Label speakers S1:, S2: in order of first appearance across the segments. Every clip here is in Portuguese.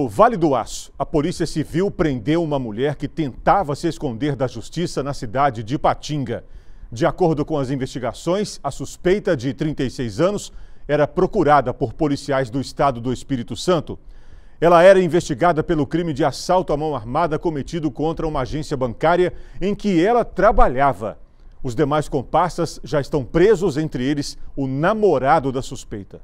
S1: No Vale do Aço, a Polícia Civil prendeu uma mulher que tentava se esconder da justiça na cidade de Patinga. De acordo com as investigações, a suspeita de 36 anos era procurada por policiais do estado do Espírito Santo. Ela era investigada pelo crime de assalto à mão armada cometido contra uma agência bancária em que ela trabalhava. Os demais comparsas já estão presos, entre eles o namorado da suspeita.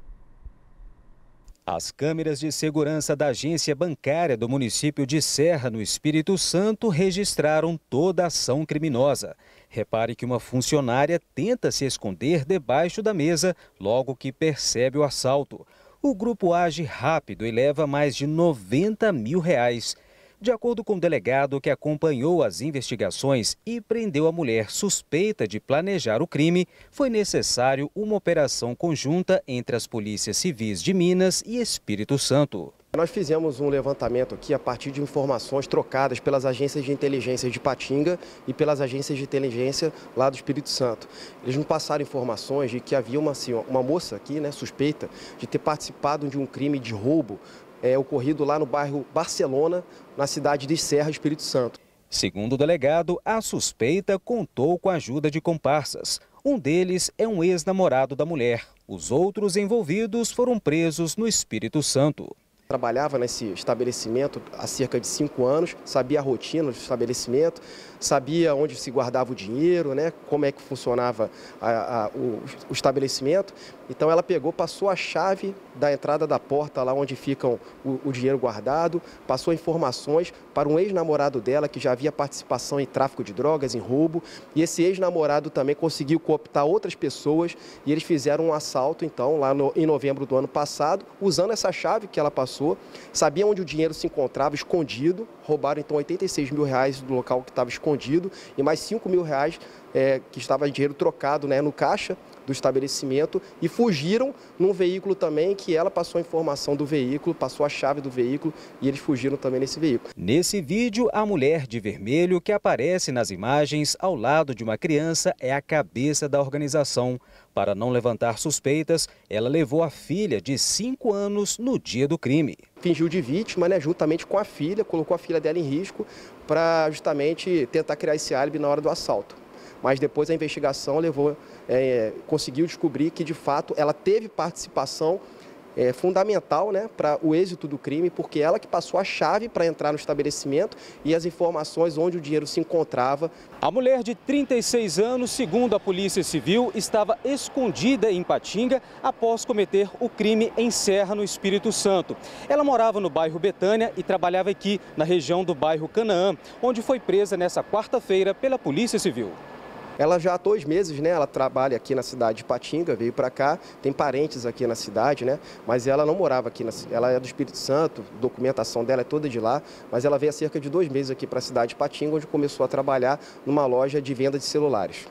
S2: As câmeras de segurança da agência bancária do município de Serra, no Espírito Santo, registraram toda a ação criminosa. Repare que uma funcionária tenta se esconder debaixo da mesa logo que percebe o assalto. O grupo age rápido e leva mais de 90 mil reais de acordo com o delegado que acompanhou as investigações e prendeu a mulher suspeita de planejar o crime, foi necessário uma operação conjunta entre as polícias civis de Minas e Espírito Santo.
S3: Nós fizemos um levantamento aqui a partir de informações trocadas pelas agências de inteligência de Patinga e pelas agências de inteligência lá do Espírito Santo. Eles nos passaram informações de que havia uma, uma moça aqui, né, suspeita, de ter participado de um crime de roubo é, ocorrido lá no
S2: bairro Barcelona, na cidade de Serra, Espírito Santo. Segundo o delegado, a suspeita contou com a ajuda de comparsas. Um deles é um ex-namorado da mulher. Os outros envolvidos foram presos no Espírito Santo. Trabalhava nesse
S3: estabelecimento há cerca de cinco anos, sabia a rotina do estabelecimento, sabia onde se guardava o dinheiro, né, como é que funcionava a, a, o, o estabelecimento então ela pegou, passou a chave da entrada da porta lá onde ficam o, o dinheiro guardado, passou informações para um ex-namorado dela que já havia participação em tráfico de drogas, em roubo, e esse ex-namorado também conseguiu cooptar outras pessoas e eles fizeram um assalto então lá no, em novembro do ano passado, usando essa chave que ela passou, sabia onde o dinheiro se encontrava escondido, roubaram então 86 mil reais do local que estava escondido e mais 5 mil reais é, que estava dinheiro trocado né, no caixa do estabelecimento e fugiram num veículo também que ela passou a informação do veículo, passou a chave do veículo
S2: e eles fugiram também nesse veículo. Nesse vídeo, a mulher de vermelho que aparece nas imagens ao lado de uma criança é a cabeça da organização. Para não levantar suspeitas, ela levou a filha de 5 anos no dia do crime. Fingiu de vítima,
S3: né, juntamente com a filha, colocou a filha dela em risco para justamente tentar criar esse álibi na hora do assalto mas depois a investigação levou, é, é, conseguiu descobrir que de fato ela teve participação é, fundamental né, para o êxito do crime, porque ela que passou a chave para entrar no estabelecimento e as informações onde o dinheiro se encontrava.
S2: A mulher de 36 anos, segundo a Polícia Civil, estava escondida em Patinga após cometer o crime em Serra, no Espírito Santo. Ela morava no bairro Betânia e trabalhava aqui, na região do bairro Canaã, onde foi presa nessa quarta-feira pela Polícia Civil.
S3: Ela já há dois meses, né? Ela trabalha aqui na cidade de Patinga, veio para cá, tem parentes aqui na cidade, né? Mas ela não morava aqui, na, ela é do Espírito Santo, documentação dela é toda de lá, mas ela veio há cerca de dois meses aqui para a cidade de Patinga, onde começou a trabalhar numa loja de venda de celulares.